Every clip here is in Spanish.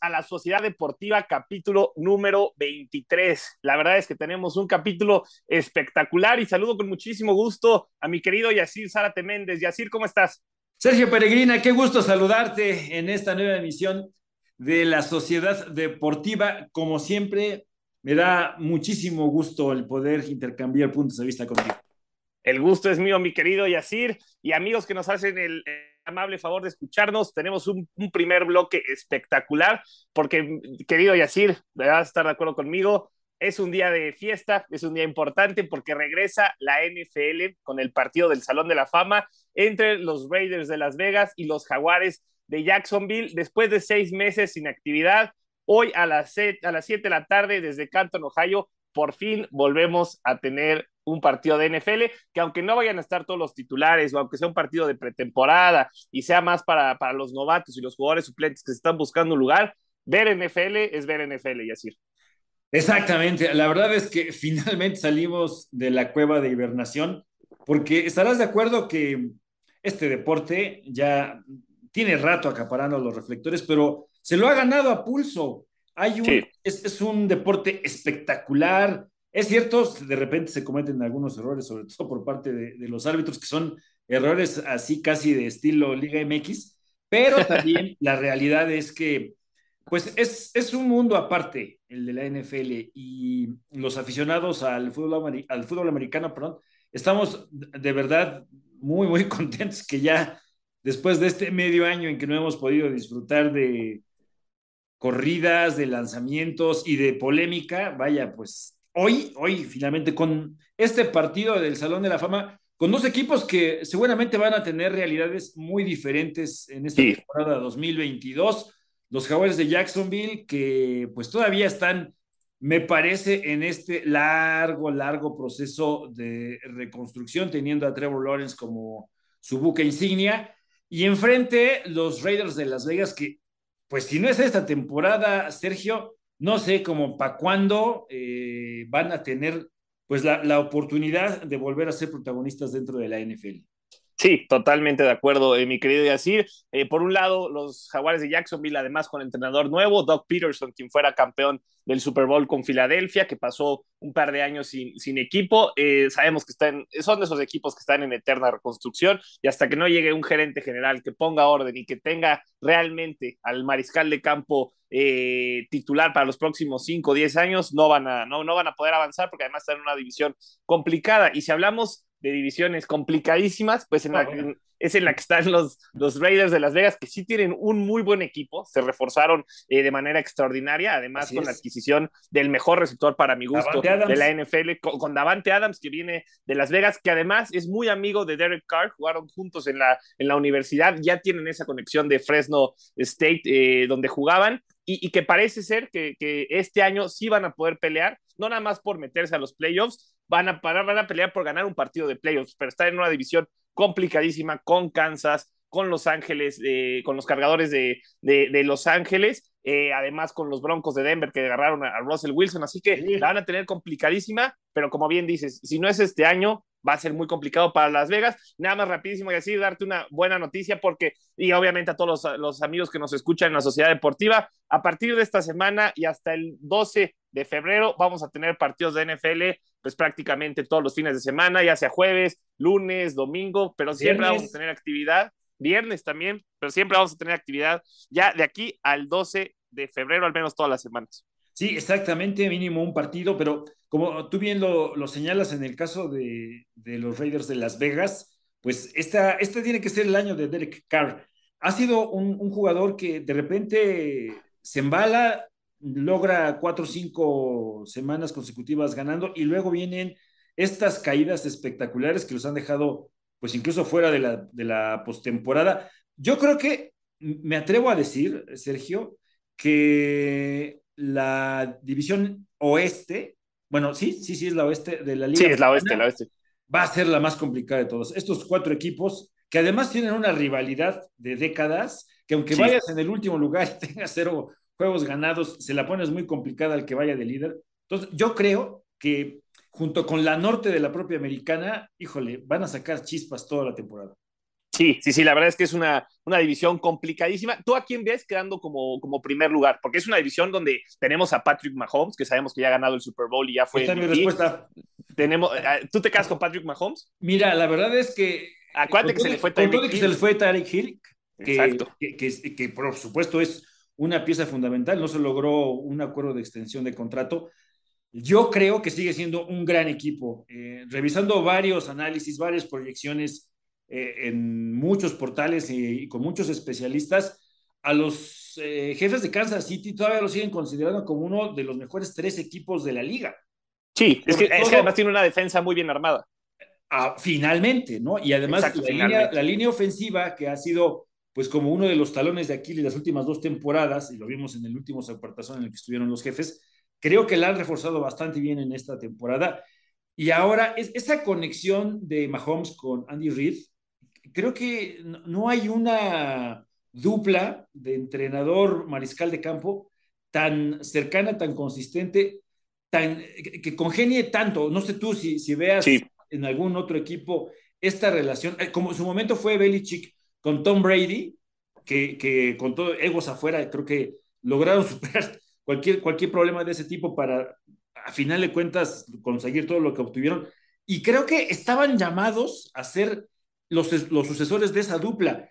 a la Sociedad Deportiva, capítulo número 23. La verdad es que tenemos un capítulo espectacular y saludo con muchísimo gusto a mi querido Yacir Zárate Méndez. Yacir, ¿cómo estás? Sergio Peregrina, qué gusto saludarte en esta nueva emisión de la Sociedad Deportiva. Como siempre, me da muchísimo gusto el poder intercambiar puntos de vista contigo. El gusto es mío, mi querido Yacir, y amigos que nos hacen el amable favor de escucharnos. Tenemos un, primer bloque espectacular, porque, querido Yacir, vas a estar de acuerdo conmigo, es un día de fiesta, es un día importante porque regresa la NFL con el partido del Salón de la Fama entre los Raiders de Las Vegas y los Jaguares de Jacksonville. Después de seis meses sin actividad, hoy a las, a las siete de la tarde desde Canton, Ohio, por fin volvemos a tener un partido de NFL, que aunque no vayan a estar todos los titulares, o aunque sea un partido de pretemporada y sea más para, los novatos y los jugadores suplentes que se están buscando un lugar, ver NFL es ver NFL, Yacir. Exactamente, la verdad es que finalmente salimos de la cueva de hibernación, porque estarás de acuerdo que este deporte ya tiene rato acaparando los reflectores, pero se lo ha ganado a pulso. Hay un es, un deporte espectacular. Es cierto, de repente se cometen algunos errores, sobre todo por parte de, los árbitros, que son errores así casi de estilo Liga MX, pero también la realidad es que, pues es, un mundo aparte el de la NFL y los aficionados al fútbol, al fútbol americano, perdón, estamos de verdad muy, muy contentos que ya después de este medio año en que no hemos podido disfrutar de, corridas, de lanzamientos y de polémica, vaya, pues hoy, hoy finalmente con este partido del Salón de la Fama, con dos equipos que seguramente van a tener realidades muy diferentes en esta temporada 2022. Los Jaguares de Jacksonville, que pues todavía están, me parece, en este largo, largo proceso de reconstrucción, teniendo a Trevor Lawrence como su buque insignia. Y enfrente, los Raiders de Las Vegas, que pues si no es esta temporada, Sergio, no sé cómo para cuándo eh, van a tener pues la, la, oportunidad de volver a ser protagonistas dentro de la NFL. Sí, totalmente de acuerdo, eh, mi querido Yacir. Eh, por un lado, los Jaguares de Jacksonville, además con entrenador nuevo, Doug Peterson, quien fuera campeón del Super Bowl con Filadelfia, que pasó un par de años sin, equipo. Eh, sabemos que están, son de esos equipos que están en eterna reconstrucción y hasta que no llegue un gerente general que ponga orden y que tenga realmente al mariscal de campo titular para los próximos 5 o 10 años, no van, a, no van a poder avanzar porque además están en una división complicada. Y si hablamos de divisiones complicadísimas, pues en, ah, la, es en la que están los, los Raiders de Las Vegas, que sí tienen un muy buen equipo, se reforzaron eh, de manera extraordinaria, además con la adquisición del mejor receptor para mi gusto de la NFL, con, Davante Adams, que viene de Las Vegas, que además es muy amigo de Derek Carr, jugaron juntos en la, en la universidad, ya tienen esa conexión de Fresno State, eh, donde jugaban, y, que parece ser que, este año sí van a poder pelear, no nada más por meterse a los playoffs, van a, van a pelear por ganar un partido de playoffs, pero estar en una división complicadísima con Kansas, con Los Ángeles, eh, con los cargadores de, Los Ángeles, eh, además con los Broncos de Denver que agarraron a, Russell Wilson, así que la van a tener complicadísima, pero como bien dices, si no es este año, va a ser muy complicado para Las Vegas. Nada más rapidísimo y así darte una buena noticia porque, y obviamente a todos los, los, amigos que nos escuchan en la sociedad deportiva, a partir de esta semana y hasta el 12 de febrero vamos a tener partidos de NFL, pues prácticamente todos los fines de semana, ya sea jueves, lunes, domingo, pero siempre vamos a tener actividad, viernes también, pero siempre vamos a tener actividad ya de aquí al 12 de febrero, al menos todas las semanas. Sí, exactamente, mínimo un partido, pero como tú bien lo, señalas en el caso de, los Raiders de Las Vegas, pues esta, este tiene que ser el año de Derek Carr. Ha sido un, un jugador que de repente se embala, logra cuatro o cinco semanas consecutivas ganando y luego vienen estas caídas espectaculares que los han dejado, pues incluso fuera de la, de la postemporada. Yo creo que me atrevo a decir, Sergio, que la división oeste, bueno, sí, sí, sí, es la oeste de la liga. Sí, es la oeste, la oeste. Va a ser la más complicada de todos. Estos cuatro equipos, que además tienen una rivalidad de décadas, que aunque vayas en el último lugar y tengas cero juegos ganados, se la pones muy complicada al que vaya de líder. Entonces, yo creo que junto con la norte de la propia americana, híjole, van a sacar chispas toda la temporada. Sí, sí, sí, la verdad es que es una, una división complicadísima. ¿Tú a quién ves quedando como, como primer lugar? Porque es una división donde tenemos a Patrick Mahomes, que sabemos que ya ha ganado el Super Bowl y ya fue. Esta es mi respuesta. Tenemos, ah, ¿Tú te casas con Patrick Mahomes? Mira, la verdad es que. Acuérdate que se le fue Tarek Hill. Que Exacto. que por supuesto es una pieza fundamental, no se logró un acuerdo de extensión de contrato. Yo creo que sigue siendo un gran equipo. Eh, revisando varios análisis, varias proyecciones eh, en muchos portales y, con muchos especialistas, a los eh, jefes de Kansas City todavía lo siguen considerando como uno de los mejores tres equipos de la liga. Sí, es que, además tiene una defensa muy bien armada. Ah, finalmente, ¿no? Y además la línea ofensiva que ha sido pues como uno de los talones de Aquiles las últimas dos temporadas, y lo vimos en el último apartazón en el que estuvieron los jefes, creo que la han reforzado bastante bien en esta temporada. Y ahora, esa conexión de Mahomes con Andy Reid, creo que no hay una dupla de entrenador mariscal de campo tan cercana, tan consistente, tan, que congenie tanto. No sé tú si, si veas en algún otro equipo esta relación, eh, como en su momento fue Belichick con Tom Brady, que, con todo egos afuera, creo que lograron superar cualquier, cualquier problema de ese tipo para, a final de cuentas, conseguir todo lo que obtuvieron. Y creo que estaban llamados a ser los, los sucesores de esa dupla.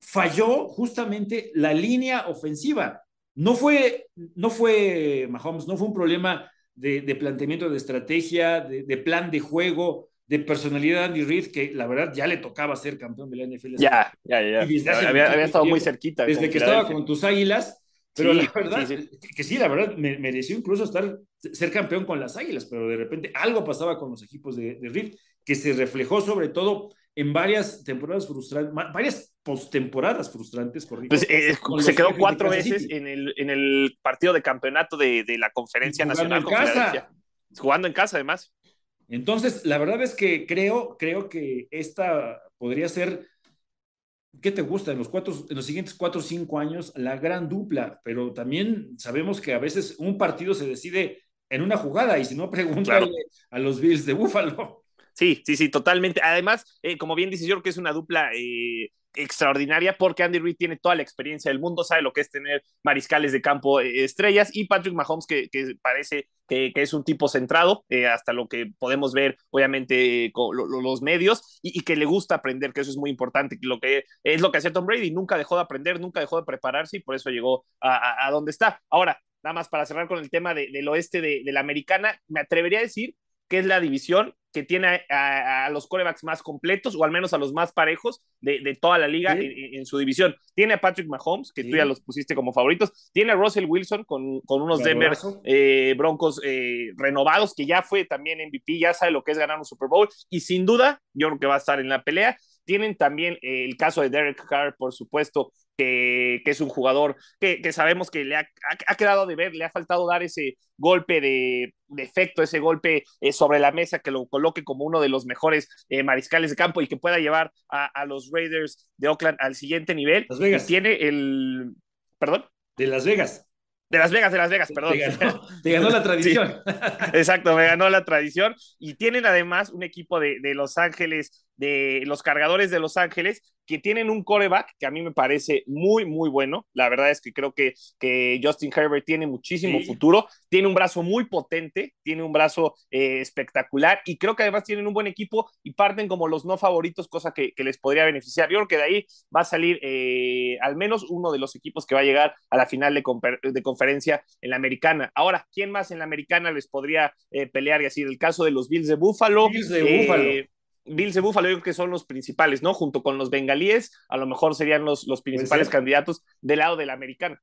Falló justamente la línea ofensiva. No fue, no fue Mahomes, no fue un problema de, planteamiento de estrategia, de, de, plan de juego de personalidad Andy Reid, que la verdad ya le tocaba ser campeón de la NFL. Ya, ya, ya. había, estado muy cerquita. Desde que estaba con tus águilas, pero la verdad, que sí, la verdad, mereció incluso estar, ser campeón con las águilas, pero de repente algo pasaba con los equipos de, de que se reflejó sobre todo en varias temporadas frustrantes, varias postemporadas frustrantes, pues, eh, se quedó cuatro veces en el, en el partido de campeonato de, de la Conferencia Nacional. casa. Jugando en casa, además. Entonces, la verdad es que creo, creo que esta podría ser, ¿qué te gusta? En los, cuatro, en los siguientes cuatro o cinco años, la gran dupla, pero también sabemos que a veces un partido se decide en una jugada y si no, pregúntale a los Bills de Búfalo. Sí, sí, sí, totalmente. Además, eh, como bien dices, yo que es una dupla eh, extraordinaria porque Andy Reid tiene toda la experiencia del mundo, sabe lo que es tener mariscales de campo eh, estrellas y Patrick Mahomes que, parece que, es un tipo centrado, eh, hasta lo que podemos ver obviamente eh, con los medios y, que le gusta aprender, que eso es muy importante, que lo que es lo que hace Tom Brady, nunca dejó de aprender, nunca dejó de prepararse y por eso llegó a, donde está. Ahora, nada más para cerrar con el tema del oeste de la americana, me atrevería a decir que es la división que tiene a, los corebacks más completos, o al menos a los más parejos de, toda la liga en, su división. Tiene a Patrick Mahomes, que tú ya los pusiste como favoritos. Tiene a Russell Wilson con, unos Denver eh, Broncos eh, renovados, que ya fue también MVP, ya sabe lo que es ganar un Super Bowl. Y sin duda, yo creo que va a estar en la pelea. Tienen también eh, el caso de Derek Carr, por supuesto, que, es un jugador que, sabemos que le ha, quedado de ver, le ha faltado dar ese golpe de, efecto, ese golpe eh, sobre la mesa que lo coloque como uno de los mejores eh, mariscales de campo y que pueda llevar a, los Raiders de Oakland al siguiente nivel. Las Vegas. tiene el... ¿Perdón? De Las Vegas. De Las Vegas, de Las Vegas, perdón. Te ganó, la tradición. exacto, me ganó la tradición. Y tienen además un equipo de, de Los Ángeles de los cargadores de Los Ángeles, que tienen un coreback que a mí me parece muy, muy bueno. La verdad es que creo que, que Justin Herbert tiene muchísimo futuro, tiene un brazo muy potente, tiene un brazo eh, espectacular y creo que además tienen un buen equipo y parten como los no favoritos, cosa que, les podría beneficiar. Yo creo que de ahí va a salir eh, al menos uno de los equipos que va a llegar a la final de, conferencia en la americana. Ahora, ¿quién más en la americana les podría eh, pelear y así? El caso de los Bills de Buffalo. Bills de Buffalo Bills de Buffalo, yo creo que son los principales, ¿no? Junto con los bengalíes, a lo mejor serían los, los principales candidatos del lado de la americana.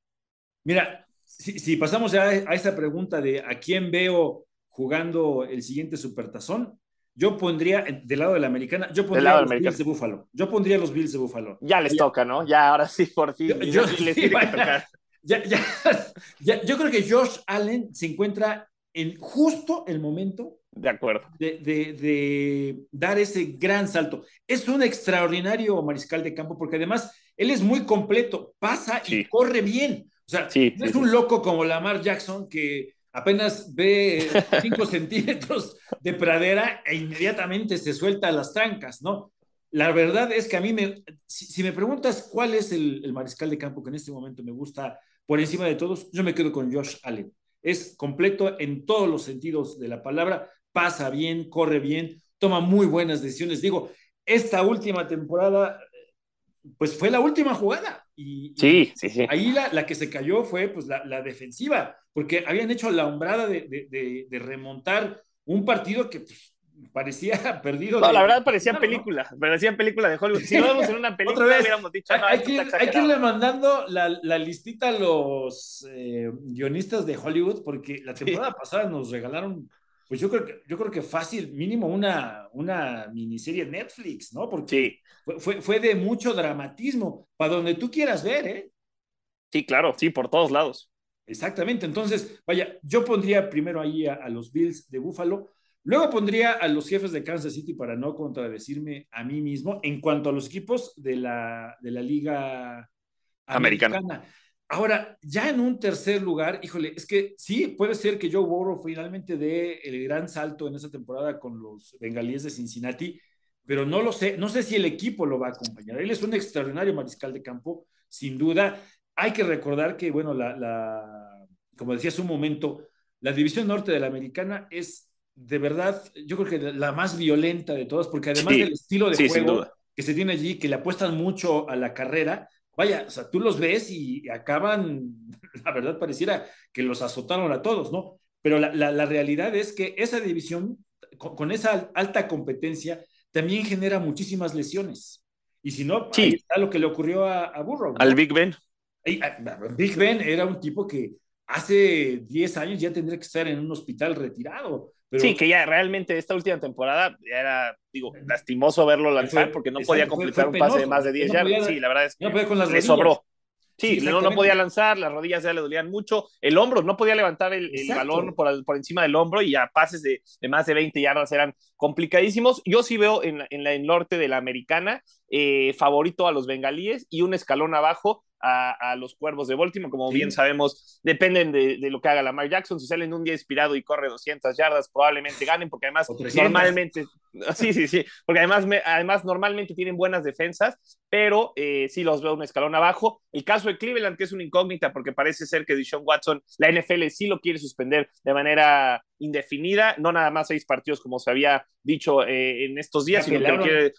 Mira, si, pasamos ya a esa pregunta de a quién veo jugando el siguiente supertazón, yo pondría, eh, del lado de la americana, yo pondría los Bills de Buffalo. Yo pondría los Bills de Buffalo. Ya les toca, ¿no? Ya ahora sí, por fin. Yo, yo creo que Josh Allen se encuentra en justo el momento de acuerdo. De, dar ese gran salto. Es un extraordinario mariscal de campo porque además él es muy completo, pasa y corre bien. O sea, no es un loco como Lamar Jackson que apenas ve 5 centímetros de pradera e inmediatamente se suelta a las trancas, ¿no? La verdad es que a mí me, si, me preguntas cuál es el, el mariscal de campo que en este momento me gusta por encima de todos, yo me quedo con Josh Allen. Es completo en todos los sentidos de la palabra pasa bien, corre bien, toma muy buenas decisiones. Digo, esta última temporada, pues fue la última jugada. Y, sí, sí, sí. Ahí la, que se cayó fue pues la, defensiva, porque habían hecho la hombrada de, remontar un partido que pues, parecía perdido. No, la verdad parecía película, parecía película de Hollywood. Si lo en una película, hubiéramos dicho. hay, que, hay, que, irle mandando la, la listita a los eh, guionistas de Hollywood, porque la temporada pasada nos regalaron pues yo creo que, yo creo que fácil, mínimo una, una miniserie Netflix, ¿no? Porque fue, fue, de mucho dramatismo, para donde tú quieras ver, ¿eh? Sí, claro, sí, por todos lados. Exactamente, entonces, vaya, yo pondría primero ahí a, los Bills de Buffalo, luego pondría a los jefes de Kansas City para no contradecirme a mí mismo en cuanto a los equipos de la, de la liga americana. Ahora, ya en un tercer lugar, híjole, es que sí, puede ser que Joe Burrow finalmente dé el gran salto en esa temporada con los bengalíes de Cincinnati, pero no lo sé, no sé si el equipo lo va a acompañar. Él es un extraordinario mariscal de campo, sin duda. Hay que recordar que, bueno, la, como decía hace un momento, la división norte de la americana es de verdad, yo creo que la más violenta de todas, porque además del estilo de juego que se tiene allí, que le apuestan mucho a la carrera, vaya, o sea, tú los ves y acaban, la verdad pareciera que los azotaron a todos, ¿no? Pero la, realidad es que esa división, con, esa alta competencia, también genera muchísimas lesiones. Y si no, sí. está lo que le ocurrió a, Burro. Al Big Ben. Big Ben era un tipo que hace 10 años ya tendría que estar en un hospital retirado sí, que ya realmente esta última temporada era, digo, eh, lastimoso verlo lanzar porque no podía completar un pase de más de 10 yardas. sí, la verdad es que le sobró. Sí, no, podía lanzar, las rodillas ya le dolían mucho, el hombro, no podía levantar el, balón por, encima del hombro y ya pases de, más de 20 yardas eran complicadísimos. Yo sí veo en, el norte de la americana eh, favorito a los bengalíes y un escalón abajo a, los cuervos de Baltimore. Como bien sabemos, dependen de, lo que haga la Lamar Jackson. Si salen un día inspirado y corre 200 yardas, probablemente ganen, porque además normalmente, sí, sí, sí, porque además, además normalmente tienen buenas defensas, pero eh, sí los veo un escalón abajo. El caso de Cleveland, que es una incógnita, porque parece ser que Deshaun Watson, la NFL sí lo quiere suspender de manera indefinida, no nada más seis partidos como se había dicho eh, en estos días, sino que lo quiere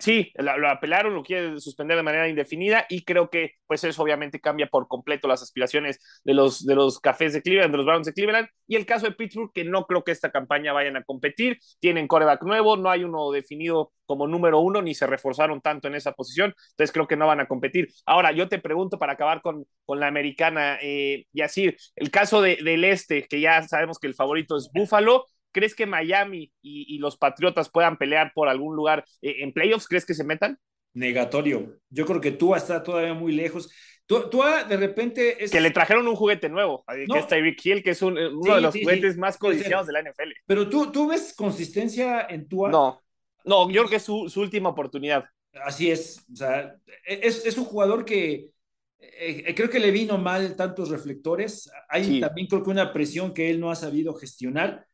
sí, lo, apelaron, lo quiere suspender de manera indefinida y creo que pues eso obviamente cambia por completo las aspiraciones de los, de los cafés de Cleveland, de los Browns de Cleveland y el caso de Pittsburgh que no creo que esta campaña vayan a competir, tienen coreback nuevo, no hay uno definido como número uno ni se reforzaron tanto en esa posición, entonces creo que no van a competir. Ahora yo te pregunto para acabar con, la americana, eh, y así el caso de, del este, que ya sabemos que el favorito es Buffalo, ¿Crees que Miami y, los Patriotas puedan pelear por algún lugar eh, en playoffs? ¿Crees que se metan? Negatorio. Yo creo que Tua está todavía muy lejos. Tua, de repente. Es... Que le trajeron un juguete nuevo, eh, no. que es Tyreek Hill, que es eh, uno de los juguetes más codiciados de la NFL. Pero tú, tú ves consistencia en Tua. No, no, yo creo que es su, última oportunidad. Así es. O sea, e, es, un jugador que creo que le vino mal tantos reflectores. Hay también, creo que, una presión que él no ha sabido gestionar.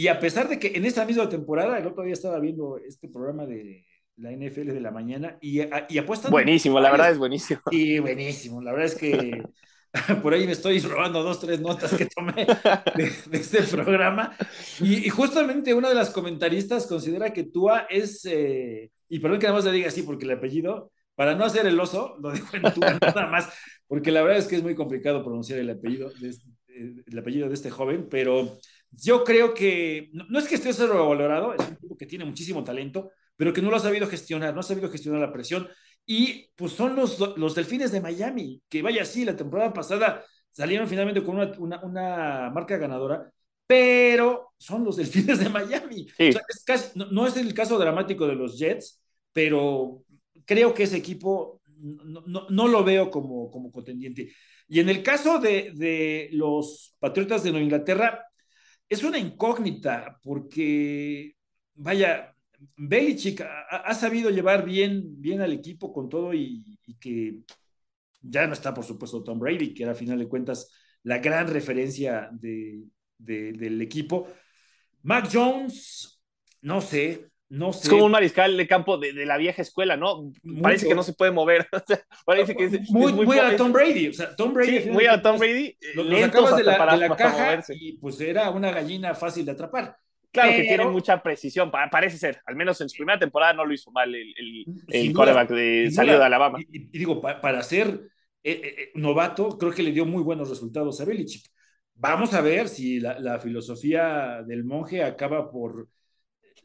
Y a pesar de que en esa misma temporada, el otro día estaba viendo este programa de la NFL de la mañana y, ah, y apuestan. Buenísimo, la verdad es buenísimo. Sí, buenísimo. La verdad es que por ahí me estoy robando dos, tres notas que tomé de, este programa. Y, justamente una de las comentaristas considera que Tua es, eh, y perdón que nada más le diga así porque el apellido, para no hacer el oso, lo dejo en Tua nada más, porque la verdad es que es muy complicado pronunciar el apellido el apellido de este joven, pero yo creo que no, es que esté sobrevalorado, es un equipo que tiene muchísimo talento, pero que no lo ha sabido gestionar, no ha sabido gestionar la presión. Y pues son los, los delfines de Miami, que vaya así, la temporada pasada salieron finalmente con una, una, marca ganadora, pero son los delfines de Miami. no, es el caso dramático de los Jets, pero creo que ese equipo no, no, no lo veo como, como contendiente. Y en el caso de, de los Patriotas de Nueva Inglaterra, es una incógnita porque, vaya, Belichick ha, sabido llevar bien, bien al equipo con todo y, que ya no está, por supuesto, Tom Brady, que era a final de cuentas la gran referencia del equipo. Mac Jones, no sé, es como un mariscal de campo de, la vieja escuela, ¿no? Parece que no se puede mover. Parece que muy, a Tom Brady. Tom Brady. muy a Tom Brady. Eh, Los, de la, caja y pues era una gallina fácil de atrapar. Claro que tiene mucha precisión, parece ser. Al menos en su primera temporada no lo hizo mal el, el, el de salido de Alabama. Y, digo, para ser eh, eh, novato, creo que le dio muy buenos resultados a Belichick. Vamos a ver si la, la filosofía del monje acaba por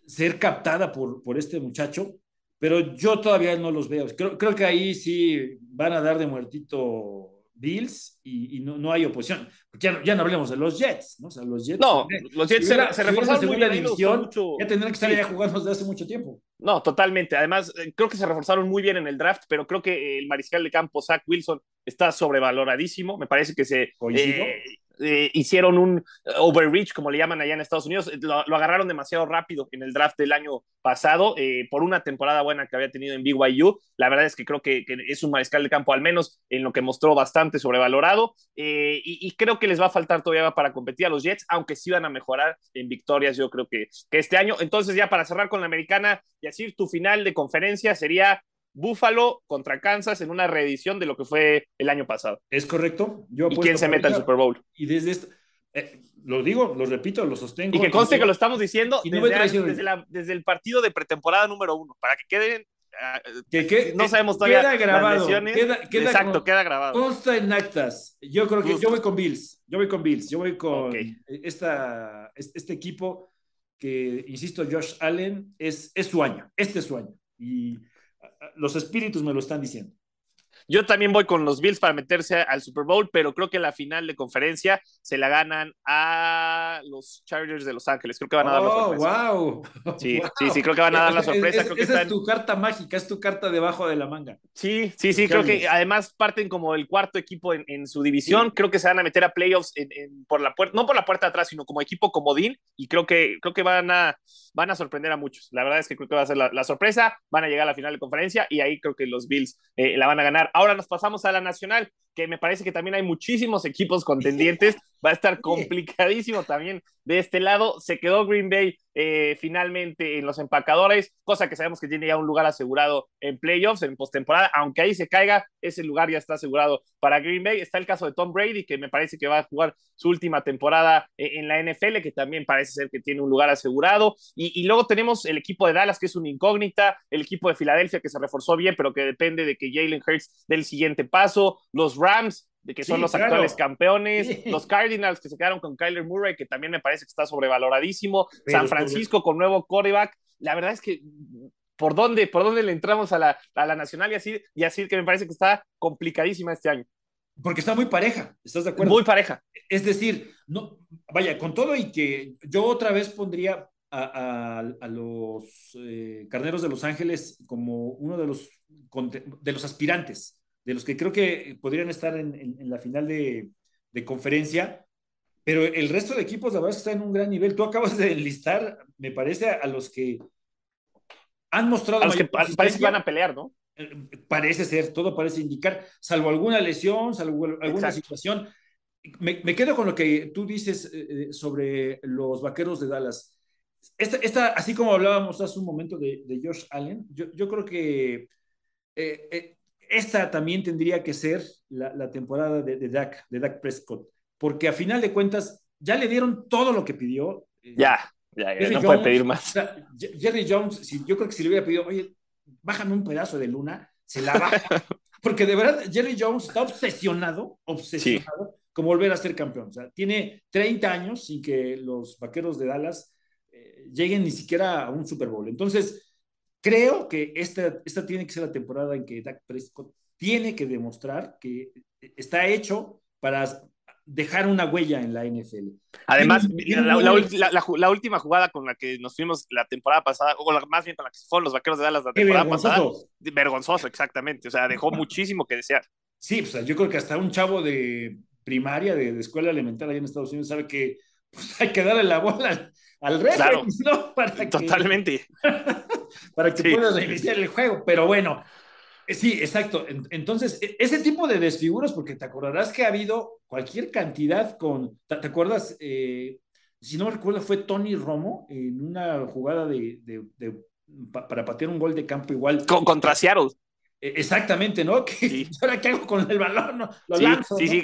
ser captada por, por este muchacho, pero yo todavía no los veo. Creo, que ahí sí van a dar de muertito Bills y, no, no, hay oposición. ya, ya, no hablemos de los Jets, ¿no? O sea, los Jets. No, los Jets se, reforzaron. la división, ya tendrían que estar ahí jugando desde hace mucho tiempo. No, totalmente. Además, eh, creo que se reforzaron muy bien en el draft, pero creo que el mariscal de campo, Zach Wilson, está sobrevaloradísimo. Me parece que se. Eh, eh, hicieron un eh, overreach, como le llaman allá en Estados Unidos, eh, lo, agarraron demasiado rápido en el draft del año pasado, por una temporada buena que había tenido en BYU. La verdad es que creo que, es un mariscal de campo, al menos en lo que mostró bastante sobrevalorado, y, creo que les va a faltar todavía para competir a los Jets, aunque sí van a mejorar en victorias, yo creo que, este año. Entonces, ya para cerrar con la americana, y decir tu final de conferencia sería Búfalo contra Kansas en una reedición de lo que fue el año pasado. Es correcto. Yo ¿Y quién se meta al Super Bowl? Y desde esto, eh, lo digo, lo repito, lo sostengo. Y que conste que lo estamos diciendo desde, el, partido de pretemporada número uno, para que queden. Ah, no sabemos todavía. Queda grabado. Las queda Exacto, queda grabado. Consta en actas. Yo creo que yo voy con Bills. Yo voy con Bills. Yo voy con este equipo que, insisto, Josh Allen es, es su año. Este es su año. Y los espíritus me lo están diciendo. Yo también voy con los Bills para meterse al Super Bowl, pero creo que la final de conferencia se la ganan a los Chargers de Los Ángeles. Creo que van a dar la oh, sorpresa. wow. Sí, sí, sí, creo que van a dar la sorpresa. Es, es tu carta mágica, es tu carta debajo de la manga. Sí, sí, sí, creo que además parten como el cuarto equipo en, su división. Creo que se van a meter a playoffs en, por la puerta, no por la puerta atrás, sino como equipo comodín y creo que, creo que van, a, van a sorprender a muchos. La verdad es que creo que va a ser la, sorpresa, van a llegar a la final de conferencia y ahí creo que los Bills eh, la van a ganar ahora nos pasamos a la nacional que me parece que también hay muchísimos equipos contendientes. Va a estar complicadísimo también de este lado. Se quedó Green Bay eh, finalmente en los empacadores, cosa que sabemos que tiene ya un lugar asegurado en playoffs, en postemporada. Aunque ahí se caiga, ese lugar ya está asegurado para Green Bay. Está el caso de Tom Brady, que me parece que va a jugar su última temporada eh, en la NFL, que también parece ser que tiene un lugar asegurado. Y, luego tenemos el equipo de Dallas, que es una incógnita, el equipo de Filadelfia, que se reforzó bien, pero que depende de que Jalen Hurts dé el siguiente paso. Los Rams, de que son los actuales campeones, los Cardinals que se quedaron con Kyler Murray, que también me parece que está sobrevaloradísimo, San Francisco con nuevo coreback. La verdad es que por dónde, por dónde le entramos a la, nacional y así, y así que me parece que está complicadísima este año. Porque está muy pareja, ¿estás de acuerdo? Muy pareja. Es decir, no, vaya, con todo y que yo otra vez pondría a, los eh, carneros de Los Ángeles como uno de los, de los aspirantes de los que creo que podrían estar en, en, la final de, de, conferencia, pero el resto de equipos, la verdad, está en un gran nivel. Tú acabas de enlistar, me parece, a, los que han mostrado. A los que parece que van a pelear, ¿no? Eh, parece ser, todo parece indicar, salvo alguna lesión, salvo alguna situación. Me, quedo con lo que tú dices eh, eh, sobre los vaqueros de Dallas. Esta, esta, así como hablábamos hace un momento de, de Josh Allen, yo, yo creo que esta también tendría que ser la, temporada de, de, Dak, de Dak Prescott, porque a final de cuentas ya le dieron todo lo que pidió. Eh, ya, ya, no puede pedir más. Jerry Jones, si, yo creo que si le hubiera pedido, oye, bájame un pedazo de luna, se la baja. porque de verdad, Jerry Jones está obsesionado, obsesionado, con volver a ser campeón. O sea, tiene 30 años sin que los vaqueros de Dallas eh, lleguen ni siquiera a un Super Bowl. Entonces, Creo que esta, esta tiene que ser la temporada en que Dak Prescott tiene que demostrar que está hecho para dejar una huella en la NFL. Además, la, última jugada con la que nos fuimos la temporada pasada, o más bien con la que fueron los vaqueros de Dallas la temporada vergonzoso. pasada, vergonzoso, exactamente. O sea, dejó muchísimo que desear. Sí, pues, yo creo que hasta un chavo de primaria, de, escuela elemental allá en Estados Unidos, sabe que pues, hay que darle la bola al, al claro, totalmente. para que puedas reiniciar el juego. Pero bueno, eh, sí, exacto. Entonces, e, ese tipo de desfiguros, porque te acordarás que ha habido cualquier cantidad con, ¿te acuerdas? Eh, si no me recuerdo, fue Tony Romo en una jugada de, para patear un gol de campo igual. Con, contra e-, exactamente, ¿no? Que ¿Ahora qué hago con el balón? ¿No? sí, sí,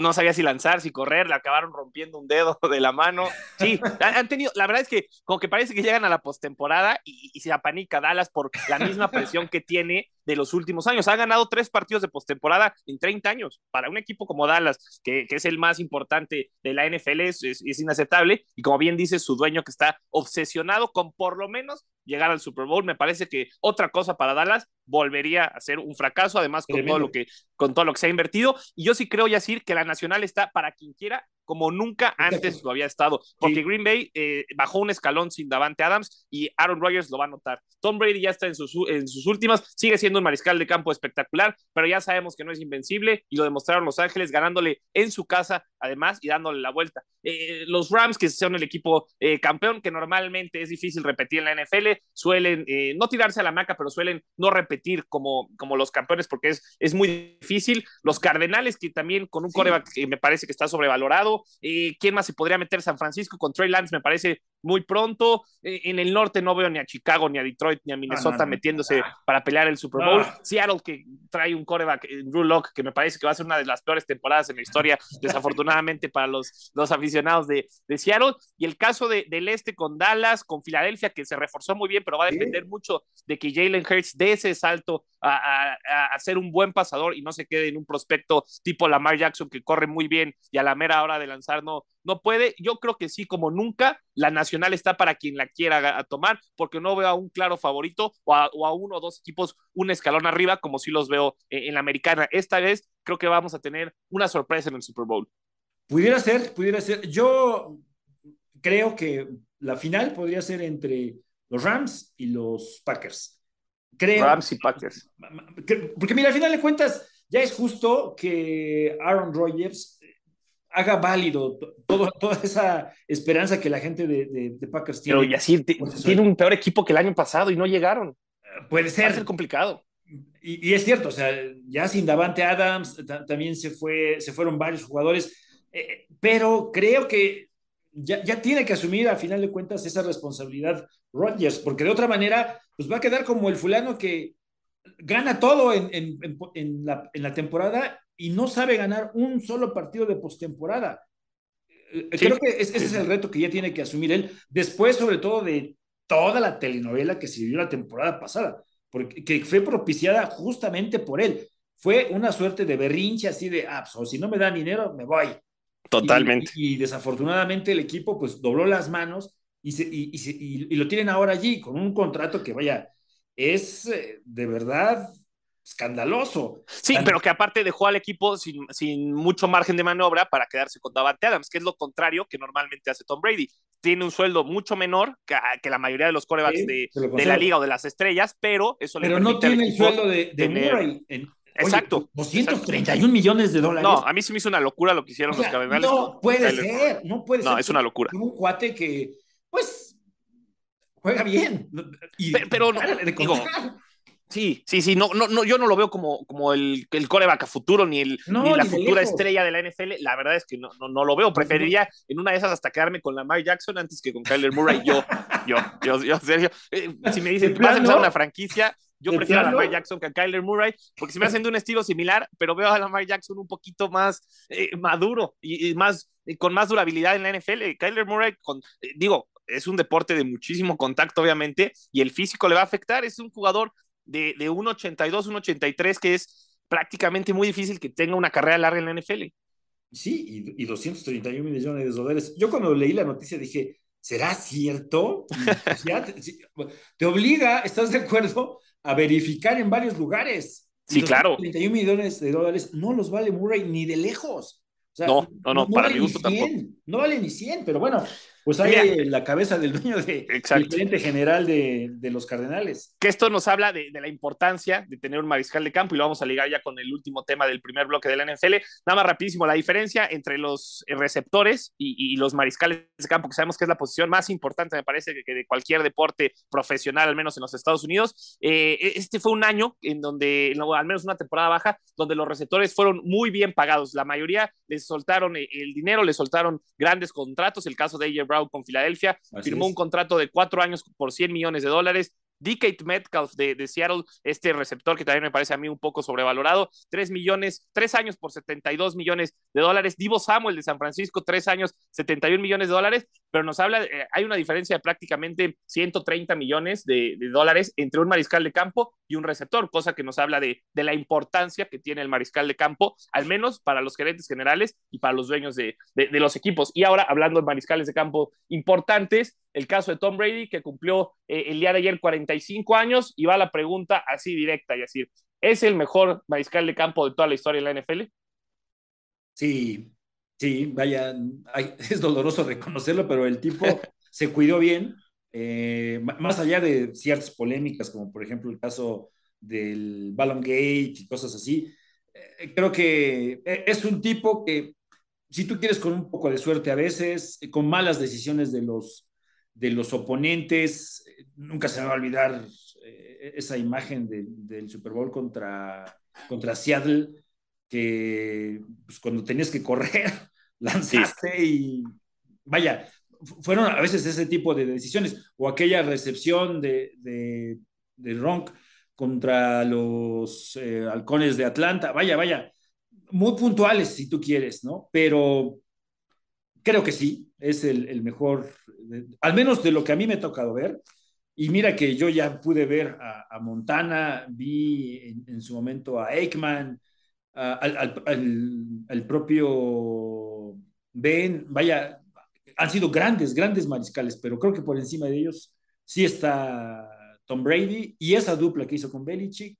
¿no? sabía si lanzar, si correr, le acabaron rompiendo un dedo de la mano. Sí, han tenido, la verdad es que como que parece que llegan a la postemporada y se apanica Dallas por la misma presión que tiene de los últimos años. Ha ganado tres partidos de postemporada en 30 años. Para un equipo como Dallas, que, es el más importante de la NFL, es, inaceptable. Y como bien dice su dueño, que está obsesionado con por lo menos llegar al Super Bowl, me parece que otra cosa para Dallas volvería a ser un fracaso, además con todo lo que con todo lo que se ha invertido. Y yo sí creo, decir que la Nacional está para quien quiera, como nunca antes lo había estado, porque Green Bay eh, bajó un escalón sin Davante Adams y Aaron Rodgers lo va a notar. Tom Brady ya está en sus, en sus últimas, sigue siendo un mariscal de campo espectacular, pero ya sabemos que no es invencible y lo demostraron Los Ángeles ganándole en su casa, además, y dándole la vuelta. Eh, los Rams, que son el equipo eh, campeón, que normalmente es difícil repetir en la NFL, suelen no tirarse a la maca, pero suelen no repetir como, como los campeones porque es, es muy difícil. Los Cardenales, que también con un coreback que me parece que está sobrevalorado. Eh, ¿Quién más se podría meter? San Francisco con Trey Lance me parece muy pronto. Eh, en el norte no veo ni a Chicago, ni a Detroit, ni a Minnesota metiéndose ah. para pelear el Super Bowl. Seattle, que trae un coreback, eh, Drew Locke, que me parece que va a ser una de las peores temporadas en la historia, desafortunadamente para los, los aficionados de, Seattle. Y el caso del este con Dallas, con Filadelfia, que se reforzó muy bien, pero va a depender mucho de que Jalen Hurts dé ese salto a, ser un buen pasador y no se quede en un prospecto tipo Lamar Jackson que corre muy bien y a la mera hora de lanzar no, no puede. Yo creo que sí, como nunca, la nacional está para quien la quiera tomar, porque no veo a un claro favorito o a, uno o dos equipos un escalón arriba, como si los veo en la americana. Esta vez creo que vamos a tener una sorpresa en el Super Bowl. Pudiera ser, pudiera ser. Yo creo que la final podría ser entre los Rams y los Packers. Creo. Rams y Packers. Porque mira, al final de cuentas, ya es justo que Aaron Rodgers haga válido todo, toda esa esperanza que la gente de, de, Packers tiene. Pero y así tiene un peor equipo que el año pasado y no llegaron. Eh, puede ser. Va a ser complicado. Y, es cierto, o sea, ya sin Davante Adams también se, fue, se fueron varios jugadores, eh, eh, pero creo que ya, ya, tiene que asumir al final de cuentas esa responsabilidad Rodgers, porque de otra manera, pues va a quedar como el fulano que gana todo en, la, temporada y no sabe ganar un solo partido de postemporada. Eh, eh, creo que ese es el reto que ya tiene que asumir él, después sobre todo de toda la telenovela que se la temporada pasada, porque, que fue propiciada justamente por él. Fue una suerte de berrinche así de, ah, pues, si no me dan dinero, me voy. Totalmente. y, desafortunadamente el equipo pues dobló las manos y, lo tienen ahora allí con un contrato que, vaya, es eh, de verdad escandaloso. Sí, pero que aparte dejó al equipo sin, sin, mucho margen de maniobra para quedarse con Davante Adams, que es lo contrario que normalmente hace Tom Brady. Tiene un sueldo mucho menor que, la mayoría de los corebacks de, la liga o de las estrellas, pero eso pero Pero no tiene el sueldo de, Murray. Exacto. 231 millones de dólares. No, a mí se me hizo una locura lo que hicieron los cabezales. No puede ser, no puede ser. No, es una locura. Un cuate que pues juega bien. pero, sí, sí, sí, no, no, yo no lo veo como, como el, el coreback a futuro ni, el, la futura estrella de la NFL. La verdad es que no, lo veo. Preferiría en una de esas hasta quedarme con Lamar Jackson antes que con Kyler Murray. Yo, yo, yo, yo, eh, si me dicen, vas a empezar una franquicia, yo prefiero a Lamar Jackson que a Kyler Murray, porque se me hacen de un estilo similar, pero veo a Lamar Jackson un poquito más eh, maduro y, más con más durabilidad en la NFL. Kyler Murray, eh, digo, es un deporte de muchísimo contacto, obviamente, y el físico le va a afectar. Es un jugador de, de 1,82, 1,83, que es prácticamente muy difícil que tenga una carrera larga en la NFL. Sí, y, y 231 millones de dólares. Yo cuando leí la noticia dije, ¿será cierto? Pues, te, obliga, ¿estás de acuerdo? A verificar en varios lugares. Sí, claro. 31 millones de dólares no los vale Murray ni de lejos. no, no, no, para vale No vale ni 100, pero bueno, pues ahí la cabeza del dueño del presidente general de, de, los Cardenales. Que esto nos habla de, de, la importancia de tener un mariscal de campo y lo vamos a ligar ya con el último tema del primer bloque de la NFL. Nada más rapidísimo, la diferencia entre los receptores y, y los mariscales de campo, que sabemos que es la posición más importante, me parece, que, de cualquier deporte profesional, al menos en los Estados Unidos. Eh, e, este fue un año en donde, al menos una temporada baja, donde los receptores fueron muy bien pagados. La mayoría les soltaron eh, el dinero, les soltaron grandes contratos. El caso de AJ con Filadelfia, firmó un contrato de cuatro años por 100 millones de dólares, DK Metcalf de, Seattle, este receptor que también me parece a mí un poco sobrevalorado, 3 millones, 3 años por 72 millones de dólares. Divo Samuel de San Francisco, 3 años, 71 millones de dólares, pero nos habla, eh, hay una diferencia de prácticamente 130 millones de, dólares entre un mariscal de campo y un receptor, cosa que nos habla de, la importancia que tiene el mariscal de campo, al menos para los gerentes generales y para los dueños de, los equipos. Y ahora, hablando de mariscales de campo importantes, el caso de Tom Brady, que cumplió eh, el día de ayer 40 años y va la pregunta así directa, y decir, ¿es el mejor mariscal de campo de toda la historia de la NFL? Sí, sí, vaya, es doloroso reconocerlo, pero el tipo se cuidó bien, eh, más allá de ciertas polémicas, como por ejemplo el caso del Ballon Gate y cosas así. Eh, creo que eh, es un tipo que, si tú quieres, con un poco de suerte a veces, con malas decisiones de los de los oponentes. Nunca se me va a olvidar eh, esa imagen del Super Bowl contra, contra Seattle, que pues, cuando tenías que correr, lanzaste y vaya, fueron a veces ese tipo de decisiones o aquella recepción de, de, Ronk contra los eh, halcones de Atlanta, vaya, vaya, muy puntuales si tú quieres, ¿no? Pero creo que sí, es el, mejor, al menos de lo que a mí me ha tocado ver. Y mira que yo ya pude ver a, Montana, vi en, su momento a Ekman, al, propio Ben, vaya, han sido grandes, grandes mariscales, pero creo que por encima de ellos sí está Tom Brady y esa dupla que hizo con Belichick,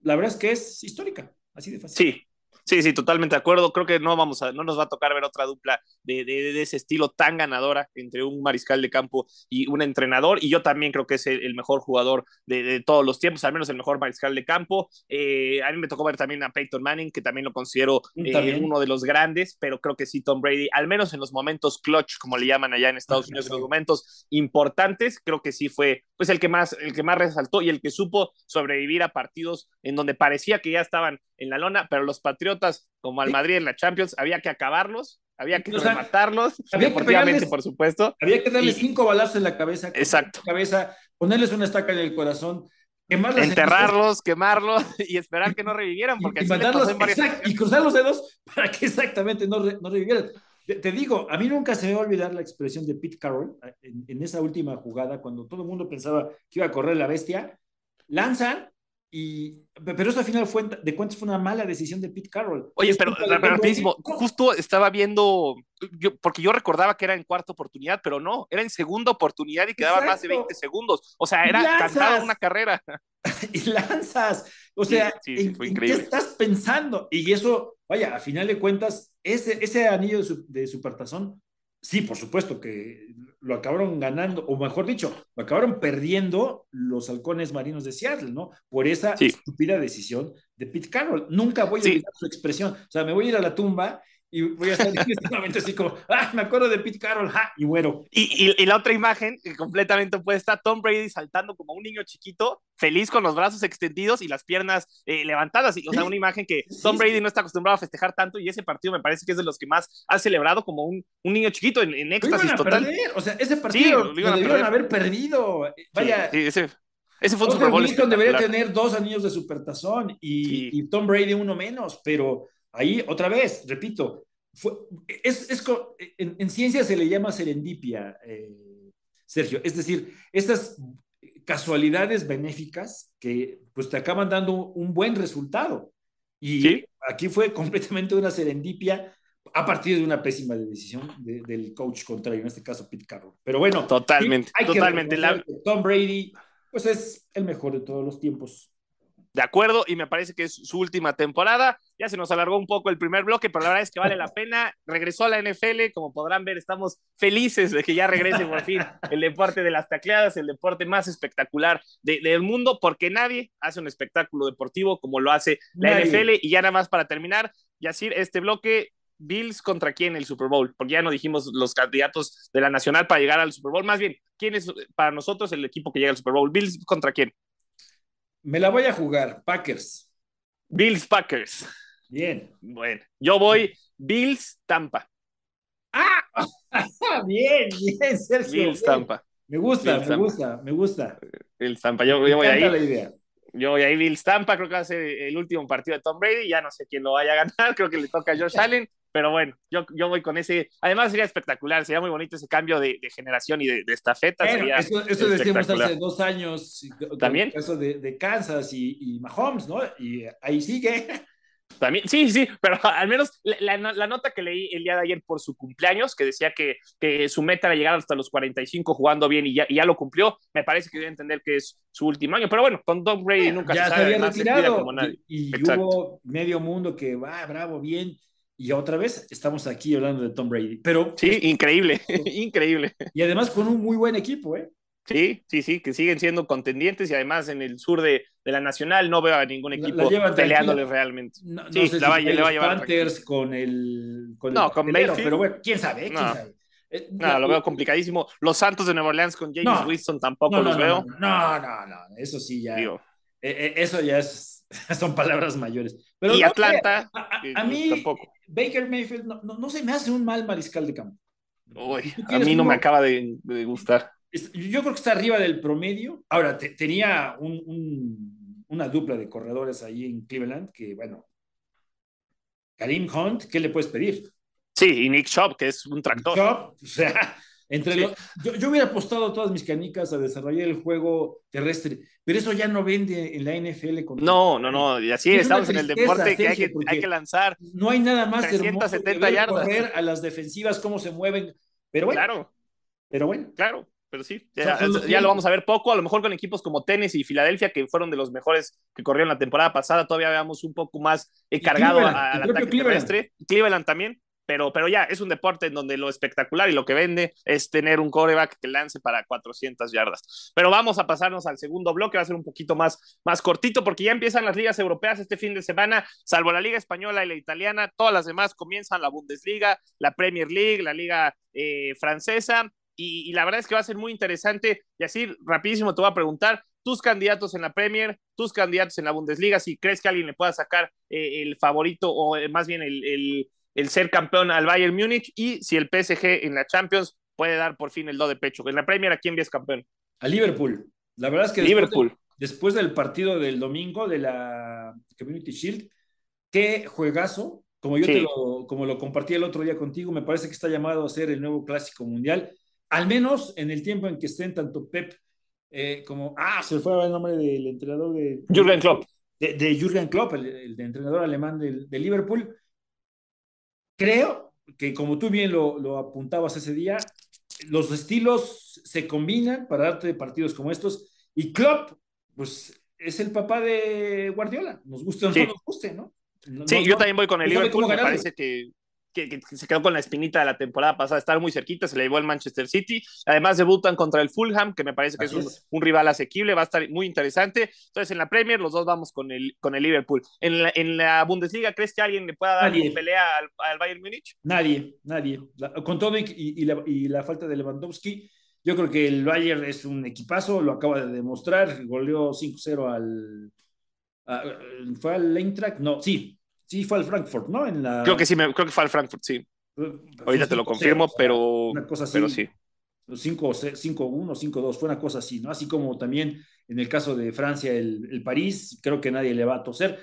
la verdad es que es histórica, así de fácil. Sí, Sí, sí, totalmente de acuerdo. Creo que no vamos a, no nos va a tocar ver otra dupla de, ese estilo tan ganadora entre un mariscal de campo y un entrenador. Y yo también creo que es el, mejor jugador de, todos los tiempos, al menos el mejor mariscal de campo. Eh, a mí me tocó ver también a Peyton Manning, que también lo considero mm, eh, uno de los grandes, pero creo que sí, Tom Brady, al menos en los momentos clutch, como le llaman allá en Estados Unidos, en los momentos importantes, creo que sí fue pues el que más, el que más resaltó y el que supo sobrevivir a partidos en donde parecía que ya estaban en la lona, pero los Patriots como al Madrid en la Champions, había que acabarlos, había que matarlos, había por supuesto. Había que darles cinco balazos en la cabeza, exacto. cabeza, ponerles una estaca en el corazón, quemarlos, enterrarlos, quemarlos y esperar que no revivieran, porque y, cruzar los dedos para que exactamente no, revivieran. Te, digo, a mí nunca se me va a olvidar la expresión de Pete Carroll eh, en, en esa última jugada, cuando todo el mundo pensaba que iba a correr la bestia, lanzan pero eso al final fue, de cuentas fue una mala decisión de Pete Carroll. Oye, pero rapidísimo, justo estaba viendo, porque yo recordaba que era en cuarta oportunidad, pero no, era en segunda oportunidad y quedaba más de 20 segundos. O sea, era cantada una carrera. y lanzas. O sea, qué estás pensando? Y eso, vaya, a final de cuentas, ese, ese anillo de, su, de supertazón Sí, por supuesto que lo acabaron ganando, o mejor dicho, lo acabaron perdiendo los halcones marinos de Seattle, ¿no? Por esa estúpida decisión de Pete Carroll. Nunca voy a olvidar su expresión. O sea, me voy a ir a la tumba y voy a estar exactamente así como, ah, me acuerdo de Pete Carroll, ja, y bueno. Y, y, la otra imagen, eh, completamente opuesta, Tom Brady saltando como un niño chiquito, feliz con los brazos extendidos y las piernas eh, levantadas. Y, o sea, una imagen que Tom Brady no está acostumbrado a festejar tanto y ese partido me parece que es de los que más ha celebrado como un, un niño chiquito en, en éxtasis total. O sea, ese partido sí, lo, debieron haber perdido. Vaya. ese. Ese fue un debería tener dos anillos de supertazón y, y Tom Brady uno menos, pero Ahí, otra vez, repito, es, en, ciencia se le llama serendipia, eh, Sergio. Es decir, estas casualidades benéficas que pues te acaban dando un buen resultado. Y aquí fue completamente una serendipia a partir de una pésima decisión del coach contrario, en este caso Pete Carroll. Pero bueno, totalmente, totalmente. Tom Brady, pues es el mejor de todos los tiempos de acuerdo y me parece que es su última temporada. Ya se nos alargó un poco el primer bloque, pero la verdad es que vale la pena. Regresó a la NFL, como podrán ver, estamos felices de que ya regrese por fin el deporte de las tacleadas, el deporte más espectacular del mundo, porque nadie hace un espectáculo deportivo como lo hace la NFL. Y ya nada más para terminar, Yacir, este bloque, Bills contra quién el Super Bowl, porque ya no dijimos los candidatos de la Nacional para llegar al Super Bowl, más bien, ¿quién es para nosotros el equipo que llega al Super Bowl? Bills contra quién? Me la voy a jugar, Packers. Bills Packers. Bien. Bueno, yo voy Bills Tampa. ¡Ah! bien, bien, Sergio. Bills Tampa. Me gusta, me gusta, me gusta. Bills Tampa, yo, voy ahí. La idea. Yo voy ahí, Bills Tampa, creo que va a ser el último partido de Tom Brady, ya no sé quién lo vaya a ganar, creo que le toca a Josh Allen. Pero bueno, yo, yo voy con ese. Además, sería espectacular, sería muy bonito ese cambio de, generación y de, de estafeta. eso, decíamos hace dos años, también. eso de, Kansas y, y, Mahomes, ¿no? Y ahí sigue. También, sí, sí, pero al menos la, nota que leí el día de ayer por su cumpleaños, que decía que, que su meta era llegar hasta los 45 jugando bien y ya, ya lo cumplió, me parece que debe entender que es su último año. Pero bueno, con Tom Brady nunca se, había retirado, y hubo medio mundo que va, ah, bravo, bien y otra vez estamos aquí hablando de Tom Brady. Pero, sí, increíble, increíble. Y además con un muy buen equipo, ¿eh? Sí, sí, sí, que siguen siendo contendientes y además en el sur de, la Nacional no veo a ningún equipo peleándole realmente. No, sí, Panthers con el. no, con Pero bueno, quién sabe, quién no. Eh, lo veo complicadísimo. Los Santos de Nueva Orleans con James Winston tampoco los veo. No, no, no, eso sí ya. Eh, eh, eso ya es, son palabras mayores. y Atlanta. A, mí, tampoco. Baker Mayfield no, se me hace un mal mariscal de campo. a mí no me acaba de, gustar. Yo creo que está arriba del promedio. Ahora, tenía una dupla de corredores ahí en Cleveland que, bueno, Karim Hunt, ¿qué le puedes pedir? Sí, y Nick Chubb, que es un tractor. o sea, entre yo, yo, hubiera apostado todas mis canicas a desarrollar el juego terrestre, pero eso ya no vende en la NFL. Con no, no, no, y así estamos en el deporte que hay, que lanzar. No hay nada más hermoso que a las defensivas cómo se mueven, pero bueno. Claro. Pero bueno. Claro, pero sí, ya, lo vamos a ver poco, a lo mejor con equipos como Tennis y Filadelfia, que fueron de los mejores que corrieron la temporada pasada, todavía veamos un poco más cargado al ataque terrestre. Cleveland también pero, pero ya, es un deporte en donde lo espectacular y lo que vende es tener un coreback que lance para 400 yardas. Pero vamos a pasarnos al segundo bloque, va a ser un poquito más, más cortito porque ya empiezan las ligas europeas este fin de semana, salvo la Liga Española y la Italiana, todas las demás comienzan la Bundesliga, la Premier League, la Liga eh, Francesa. Y, la verdad es que va a ser muy interesante. Y así, rapidísimo, te voy a preguntar tus candidatos en la Premier, tus candidatos en la Bundesliga, si crees que alguien le pueda sacar eh, el favorito o eh, más bien el el ser campeón al Bayern Múnich y si el PSG en la Champions puede dar por fin el do de pecho. En la Premier, ¿a quién ves campeón? A Liverpool. La verdad es que Liverpool. Después, del partido del domingo de la Community Shield, qué juegazo. Como yo te lo, como lo compartí el otro día contigo, me parece que está llamado a ser el nuevo clásico mundial, al menos en el tiempo en que estén tanto Pep eh, como. Ah, se fue el nombre del entrenador de. Jürgen Klopp. De, de Jürgen Klopp, el, entrenador alemán de, de Liverpool Creo que como tú bien lo, apuntabas ese día, los estilos se combinan para darte partidos como estos y Klopp, pues es el papá de Guardiola, nos guste o no nos guste, ¿no? sí, yo también voy con el Liverpool, me parece que se quedó con la espinita de la temporada pasada, estar muy cerquita, se le llevó al Manchester City. Además, debutan contra el Fulham, que me parece que es, un, rival asequible, va a estar muy interesante. Entonces, en la Premier, los dos vamos con el, con el Liverpool. En la, Bundesliga, ¿crees que alguien le pueda dar pelea al, Bayern Múnich? Nadie, nadie. con todo y, la, falta de Lewandowski, yo creo que el Bayern es un equipazo, lo acaba de demostrar, goleó 5-0 al. ¿Fue al Eintracht? No, sí, Sí, fue al Frankfurt, ¿no? En la... Creo que sí, creo que fue al Frankfurt, sí. Ahorita te lo confirmo, pero, una cosa así, pero sí. 5-1, 5-2, fue una cosa así, ¿no? Así como también en el caso de Francia, el, el París, creo que nadie le va a toser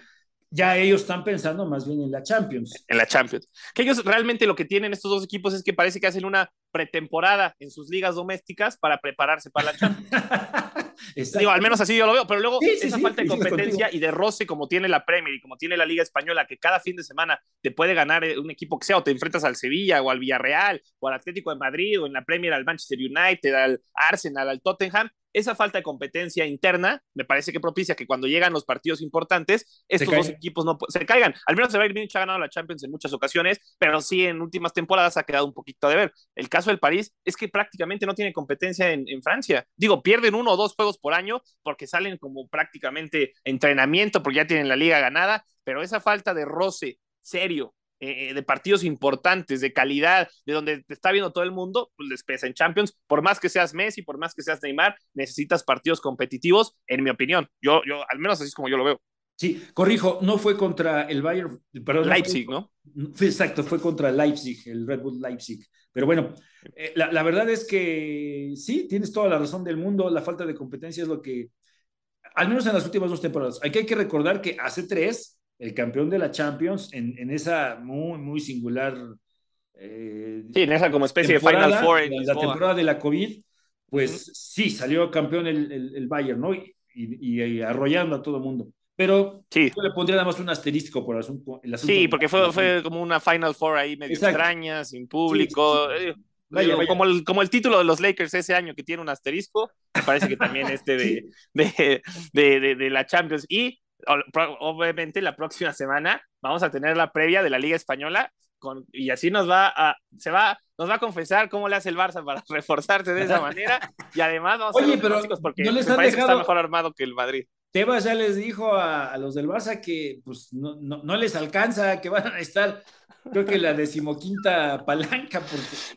ya ellos están pensando más bien en la Champions. En la Champions. Que ellos realmente lo que tienen estos dos equipos es que parece que hacen una pretemporada en sus ligas domésticas para prepararse para la Champions. Digo, al menos así yo lo veo, pero luego esa falta de competencia y de roce como tiene la Premier y como tiene la Liga Española, que cada fin de semana te puede ganar eh, un equipo que sea, o te enfrentas al Sevilla, o al Villarreal, o al Atlético de Madrid, o en la Premier al Manchester United, al Arsenal, al Tottenham, esa falta de competencia interna me parece que propicia que cuando llegan los partidos importantes, estos dos equipos no se caigan. Al menos el Bayern Munich ha ganado la Champions en muchas ocasiones, pero sí en últimas temporadas ha quedado un poquito de ver. El caso del París es que prácticamente no tiene competencia en Francia. Digo, pierden uno o dos juegos por año porque salen como prácticamente entrenamiento, porque ya tienen la liga ganada, pero esa falta de roce serio eh, de partidos importantes, de calidad, de donde te está viendo todo el mundo, pues les pesa en Champions. Por más que seas Messi, por más que seas Neymar, necesitas partidos competitivos, en mi opinión. Yo, yo al menos así es como yo lo veo. Sí, corrijo, no fue contra el Bayern, pero Leipzig, ¿no? exacto, fue contra Leipzig, el Red Bull Leipzig. Pero bueno, eh, la, la, verdad es que sí, tienes toda la razón del mundo, la falta de competencia es lo que, al menos en las últimas dos temporadas, aquí hay que recordar que hace tres el campeón de la Champions en, esa muy, muy singular. Eh, sí, en esa como especie de Final Four. En la, temporada de la COVID, pues sí, salió campeón el, Bayern, ¿no? Y, y, arrollando a todo el mundo. Pero sí. yo le pondría nada más un asterisco por el asunto. sí, porque fue, fue, como una Final Four ahí medio extraña, sin público. Eh, como, el, título de los Lakers ese año que tiene un asterisco, me parece que también este de, de, de, de, la Champions. Y obviamente la próxima semana vamos a tener la previa de la Liga Española y así nos va a, se va, nos va a confesar cómo le hace el Barça para reforzarse de esa manera y además vamos a pero los porque no les me parece que está mejor armado que el Madrid. Tebas ya les dijo a, los del Barça que pues no, les alcanza, que van a estar creo que la decimoquinta palanca.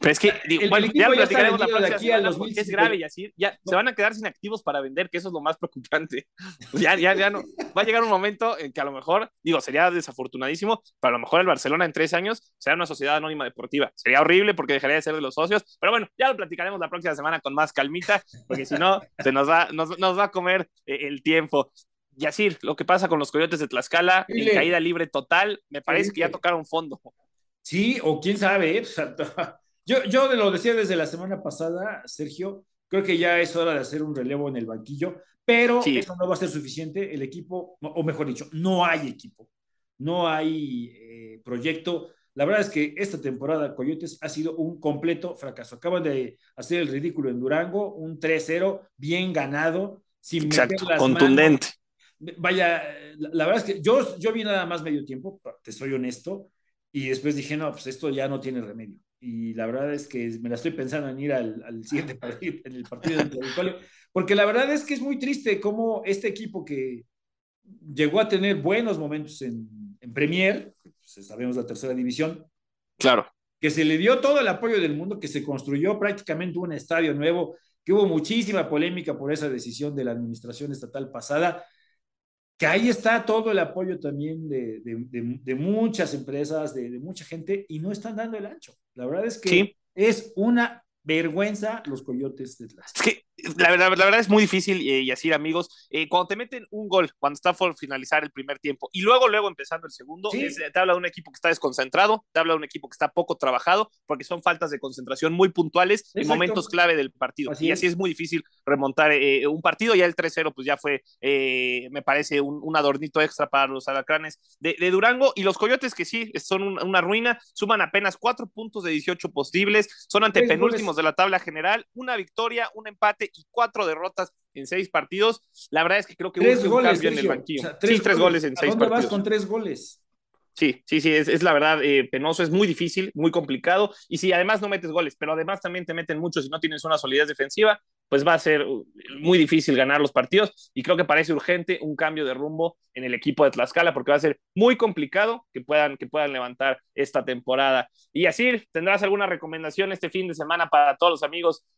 Pero es que, digo, ya platicaremos la próxima semana es grave y así, ya se van a quedar sin activos para vender, que eso es lo más preocupante. Ya, ya, ya no. Va a llegar un momento en que a lo mejor, digo, sería desafortunadísimo, pero a lo mejor el Barcelona en tres años será una sociedad anónima deportiva. Sería horrible porque dejaría de ser de los socios, pero bueno, ya lo platicaremos la próxima semana con más calmita, porque si no, se nos va, nos, nos va a comer eh, el tiempo. Yacir, lo que pasa con los Coyotes de Tlaxcala, en caída libre total, me parece que ya tocaron fondo. Sí, o quién sabe, ¿eh? yo, lo decía desde la semana pasada, Sergio, creo que ya es hora de hacer un relevo en el banquillo, pero eso no va a ser suficiente, el equipo, o mejor dicho, no hay equipo, no hay eh, proyecto. La verdad es que esta temporada Coyotes ha sido un completo fracaso. Acaban de hacer el ridículo en Durango, un 3-0 bien ganado, sin Exacto, contundente. Vaya, la, verdad es que yo, yo vi nada más medio tiempo, te soy honesto, y después dije, no, pues esto ya no tiene remedio. Y la verdad es que me la estoy pensando en ir al, siguiente partido, en el partido de porque la verdad es que es muy triste cómo este equipo que llegó a tener buenos momentos en, Premier, pues, sabemos la tercera división. Claro. Que se le dio todo el apoyo del mundo, que se construyó prácticamente un estadio nuevo, que hubo muchísima polémica por esa decisión de la administración estatal pasada, que ahí está todo el apoyo también de, muchas empresas, de, mucha gente, y no están dando el ancho. La verdad es que es una vergüenza los coyotes de Tlaxcala la, verdad la, verdad es muy difícil, eh, y así amigos, eh, cuando te meten un gol, cuando está por finalizar el primer tiempo y luego, luego empezando el segundo, eh, te habla de un equipo que está desconcentrado, te habla de un equipo que está poco trabajado, porque son faltas de concentración muy puntuales en momentos clave del partido. y así es. muy difícil remontar un partido. Ya el 3-0, pues ya fue, me parece, un, adornito extra para los alacranes de, Durango. Y los Coyotes, que sí, son una ruina, suman apenas cuatro puntos de 18 posibles, son antepenúltimos de la tabla general, una victoria, un empate y cuatro derrotas en seis partidos. La verdad es que creo que tres goles, un cambio en el banquillo. tres goles, en seis vas con tres goles? Sí, sí, sí, es, la verdad eh, penoso, es muy difícil, muy complicado. Y si además no metes goles, pero además también te meten muchos si no tienes una solidez defensiva, pues va a ser uh, muy difícil ganar los partidos. Y creo que parece urgente un cambio de rumbo en el equipo de Tlaxcala, porque va a ser muy complicado que puedan, que puedan levantar esta temporada. Y así, ¿tendrás alguna recomendación este fin de semana para todos los amigos